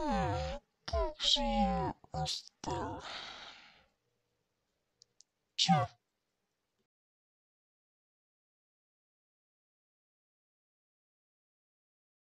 Ах, как же я устал. Чё?